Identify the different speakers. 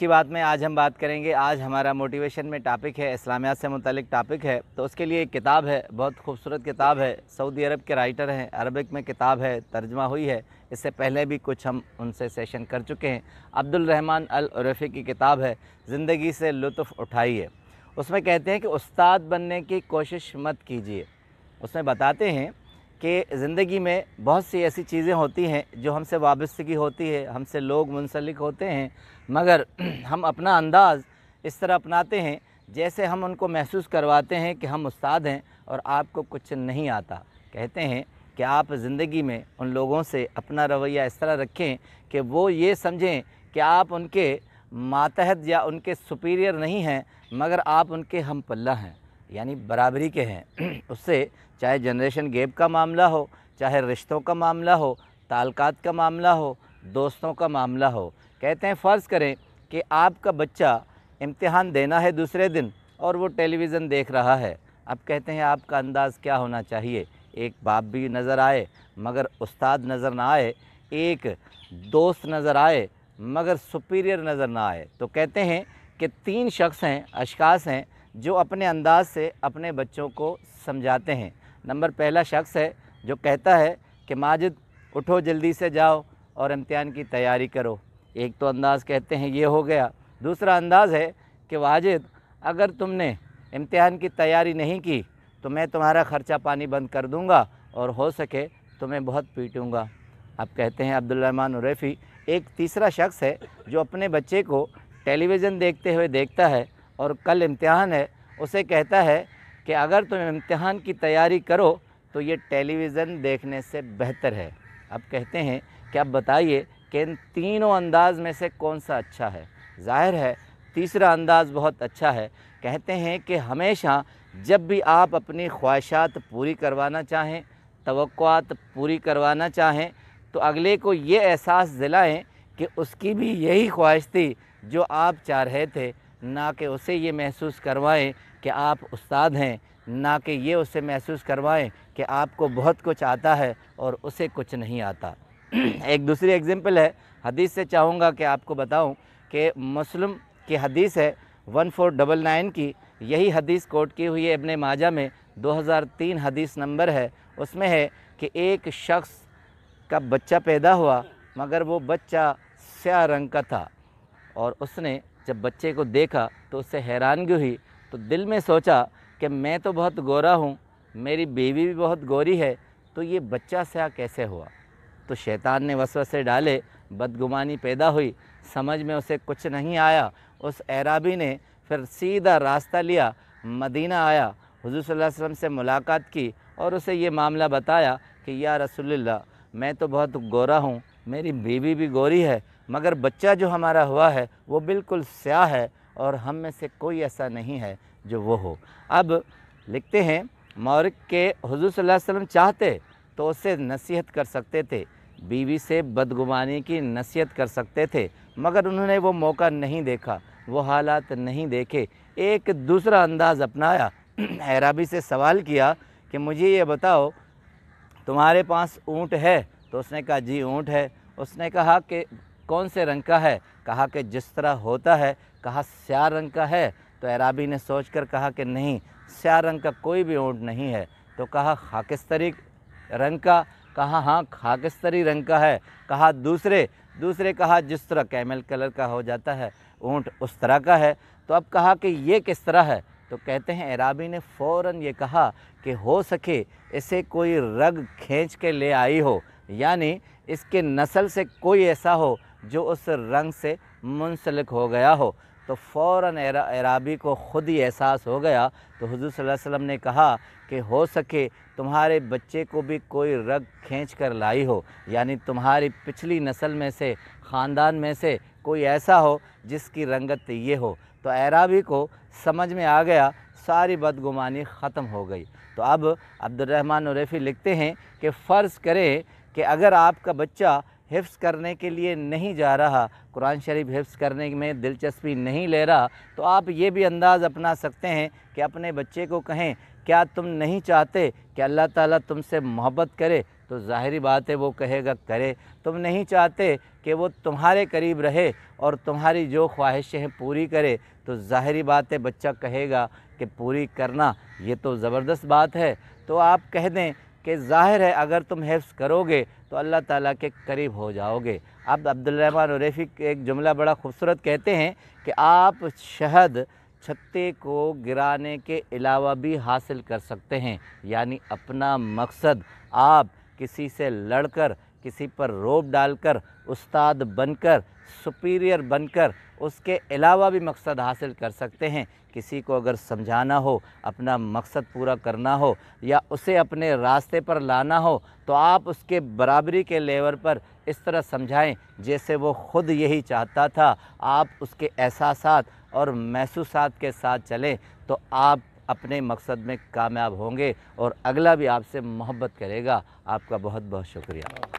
Speaker 1: की बात में आज हम बात करेंगे आज हमारा मोटिवेशन में टॉपिक है इस्लामियात से मुतलिक टॉपिक है तो उसके लिए एक किताब है बहुत खूबसूरत किताब है सऊदी अरब के राइटर हैं अरबिक में किताब है तर्जमा हुई है इससे पहले भी कुछ हम उनसे सेशन कर चुके हैं अब्दुल रहमान अल अलरफ़ी की किताब है ज़िंदगी से लुफ़ उठाइए उसमें कहते हैं कि उस्ताद बनने की कोशिश मत कीजिए उसमें बताते हैं कि ज़िंदगी में बहुत सी ऐसी चीज़ें होती हैं जो हमसे वाबस्तगी होती है हमसे लोग मुंसलिक होते हैं मगर हम अपना अंदाज़ इस तरह अपनाते हैं जैसे हम उनको महसूस करवाते हैं कि हम उस्ताद हैं और आपको कुछ नहीं आता कहते हैं कि आप ज़िंदगी में उन लोगों से अपना रवैया इस तरह रखें कि वो ये समझें कि आप उनके मातहत या उनके सुपीरियर नहीं हैं मगर आप उनके हम पल्ला हैं यानी बराबरी के हैं उससे चाहे जनरेशन गैप का मामला हो चाहे रिश्तों का मामला हो तालकात का मामला हो दोस्तों का मामला हो कहते हैं फ़र्ज़ करें कि आपका बच्चा इम्तिहान देना है दूसरे दिन और वो टेलीविज़न देख रहा है अब कहते हैं आपका अंदाज़ क्या होना चाहिए एक बाप भी नज़र आए मगर उस्ताद नज़र ना आए एक दोस्त नज़र आए मगर सुपीरियर नज़र ना आए तो कहते हैं कि तीन शख्स हैं अशखास हैं जो अपने अंदाज से अपने बच्चों को समझाते हैं नंबर पहला शख्स है जो कहता है कि माजिद उठो जल्दी से जाओ और इम्तहान की तैयारी करो एक तो अंदाज़ कहते हैं ये हो गया दूसरा अंदाज़ है कि वाजिद अगर तुमने इम्तहान की तैयारी नहीं की तो मैं तुम्हारा ख़र्चा पानी बंद कर दूँगा और हो सके तो मैं बहुत पीटूँगा आप कहते हैं अब्दुलरहमान उरैफ़ी एक तीसरा शख्स है जो अपने बच्चे को टेलीविज़न देखते हुए देखता है और कल इम्तहान है उसे कहता है कि अगर तुम इम्तहान की तैयारी करो तो ये टेलीविज़न देखने से बेहतर है अब कहते हैं कि अब बताइए कि इन तीनों अंदाज में से कौन सा अच्छा है जाहिर है तीसरा अंदाज़ बहुत अच्छा है कहते हैं कि हमेशा जब भी आप अपनी ख्वाहिशात पूरी करवाना चाहें तो पूरी करवाना चाहें तो अगले को ये एहसास दिलाएं कि उसकी भी यही ख्वाहिश थी जो आप चाह रहे थे ना कि उसे ये महसूस करवाएं कि आप उस्ताद हैं ना कि ये उसे महसूस करवाएं कि आपको बहुत कुछ आता है और उसे कुछ नहीं आता एक दूसरी एग्ज़ाम्पल है हदीस से चाहूँगा कि आपको बताऊँ कि मुस्लिम की हदीस है वन फोर डबल नाइन की यही हदीस कोट की हुई है अपने माजा में 2003 हदीस नंबर है उसमें है कि एक शख्स का बच्चा पैदा हुआ मगर वो बच्चा स्या रंग का था और उसने जब बच्चे को देखा तो उससे हैरानगी हुई तो दिल में सोचा कि मैं तो बहुत गोरा हूँ मेरी बीवी भी बहुत गोरी है तो ये बच्चा आ कैसे हुआ तो शैतान ने वसवसे डाले बदगुमानी पैदा हुई समझ में उसे कुछ नहीं आया उस एराबी ने फिर सीधा रास्ता लिया मदीना आया हजू वसल्लम से मुलाकात की और उसे ये मामला बताया कि या रसोल्ला मैं तो बहुत गोरा हूँ मेरी बीवी भी गोरी है मगर बच्चा जो हमारा हुआ है वो बिल्कुल स्याह है और हम में से कोई ऐसा नहीं है जो वो हो अब लिखते हैं मौरक के हजूर वसल्लम चाहते तो उससे नसीहत कर सकते थे बीवी से बदगुमानी की नसीहत कर सकते थे मगर उन्होंने वो मौका नहीं देखा वो हालात नहीं देखे एक दूसरा अंदाज़ अपनाया हैराबी से सवाल किया कि मुझे ये बताओ तुम्हारे पास ऊँट है तो उसने कहा जी ऊँट है उसने कहा कि कौन से रंग का है कहा कि जिस तरह होता है कहा स्यार रंग का है तो एराबी ने सोच कर कहा कि नहीं स्या रंग का कोई भी ऊँट नहीं है तो कहा खाकिस्तरी रंग का कहा हाँ खाकिस्तरी रंग का है कहा दूसरे दूसरे कहा जिस तरह कैमल कलर का हो जाता है ऊँट उस तरह का है तो अब कहा कि ये किस तरह है तो कहते हैं एराबी ने फ़ौर ये कहा कि हो सके इसे कोई रग खींच के ले आई हो यानी इसके नस्ल से कोई ऐसा हो जो उस रंग से मुंसलिक हो गया हो तो फ़ौर एराबी को ख़ुद ही एहसास हो गया तो हजूर वसल्लम ने कहा कि हो सके तुम्हारे बच्चे को भी कोई रग खींच कर लाई हो यानी तुम्हारी पिछली नस्ल में से ख़ानदान में से कोई ऐसा हो जिसकी रंगत ये हो तो अराबी को समझ में आ गया सारी बदगुमानी ख़त्म हो गई तो अब अब्दुलरहमान रफ़ी लिखते हैं कि फ़र्ज़ करें कि अगर आपका बच्चा हिफ्स करने के लिए नहीं जा रहा कुरान शरीफ हिफ्स करने में दिलचस्पी नहीं ले रहा तो आप ये भी अंदाज़ अपना सकते हैं कि अपने बच्चे को कहें क्या तुम नहीं चाहते कि अल्लाह ताला तुमसे मोहब्बत करे तो ज़ाहरी बात है वो कहेगा करे तुम नहीं चाहते कि वो तुम्हारे करीब रहे और तुम्हारी जो ख्वाहिशें पूरी करे तो ज़ाहरी बात है बच्चा कहेगा कि पूरी करना ये तो ज़बरदस्त बात है तो आप कह दें कि ज़ाहिर है अगर तुम हिफ्स करोगे तो अल्लाह ताला के करीब हो जाओगे अब अब्दुलरहमान रफ़ी एक जुमला बड़ा खूबसूरत कहते हैं कि आप शहद छत्ते को गिराने के अलावा भी हासिल कर सकते हैं यानी अपना मकसद आप किसी से लड़कर किसी पर रोब डालकर उस्ताद बनकर सुपीरियर बनकर उसके अलावा भी मकसद हासिल कर सकते हैं किसी को अगर समझाना हो अपना मकसद पूरा करना हो या उसे अपने रास्ते पर लाना हो तो आप उसके बराबरी के लेवल पर इस तरह समझाएं जैसे वो ख़ुद यही चाहता था आप उसके एहसास और महसूस के साथ चलें तो आप अपने मकसद में कामयाब होंगे और अगला भी आपसे मोहब्बत करेगा आपका बहुत बहुत शुक्रिया